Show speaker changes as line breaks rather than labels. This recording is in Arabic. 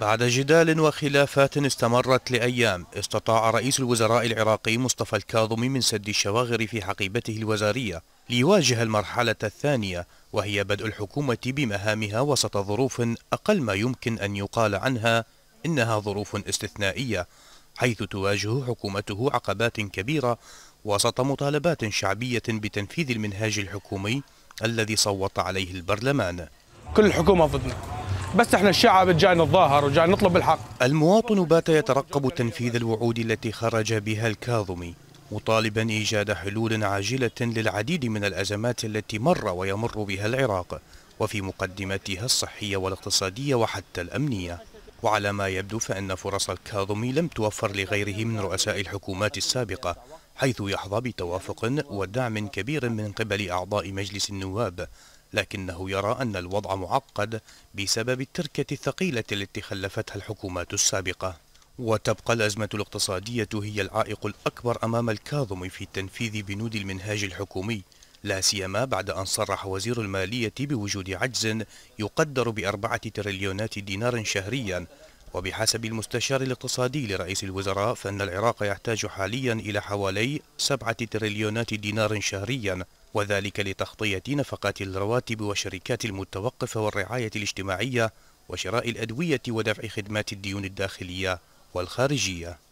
بعد جدال وخلافات استمرت لأيام استطاع رئيس الوزراء العراقي مصطفى الكاظمي من سد الشواغر في حقيبته الوزارية ليواجه المرحلة الثانية وهي بدء الحكومة بمهامها وسط ظروف أقل ما يمكن أن يقال عنها إنها ظروف استثنائية حيث تواجه حكومته عقبات كبيرة وسط مطالبات شعبية بتنفيذ المنهاج الحكومي الذي صوت عليه البرلمان كل الحكومة ضدنا بس احنا الشعب جاي نتظاهر وجاي نطلب الحق المواطن بات يترقب تنفيذ الوعود التي خرج بها الكاظمي مطالبا ايجاد حلول عاجله للعديد من الازمات التي مر ويمر بها العراق وفي مقدمتها الصحيه والاقتصاديه وحتى الامنيه وعلى ما يبدو فان فرص الكاظمي لم توفر لغيره من رؤساء الحكومات السابقه حيث يحظى بتوافق ودعم كبير من قبل اعضاء مجلس النواب لكنه يرى أن الوضع معقد بسبب التركة الثقيلة التي خلفتها الحكومات السابقة وتبقى الأزمة الاقتصادية هي العائق الأكبر أمام الكاظم في تنفيذ بنود المنهاج الحكومي لا سيما بعد أن صرح وزير المالية بوجود عجز يقدر بأربعة تريليونات دينار شهريا وبحسب المستشار الاقتصادي لرئيس الوزراء فإن العراق يحتاج حاليا إلى حوالي سبعة تريليونات دينار شهريا وذلك لتغطية نفقات الرواتب وشركات المتوقفة والرعاية الاجتماعية وشراء الأدوية ودفع خدمات الديون الداخلية والخارجية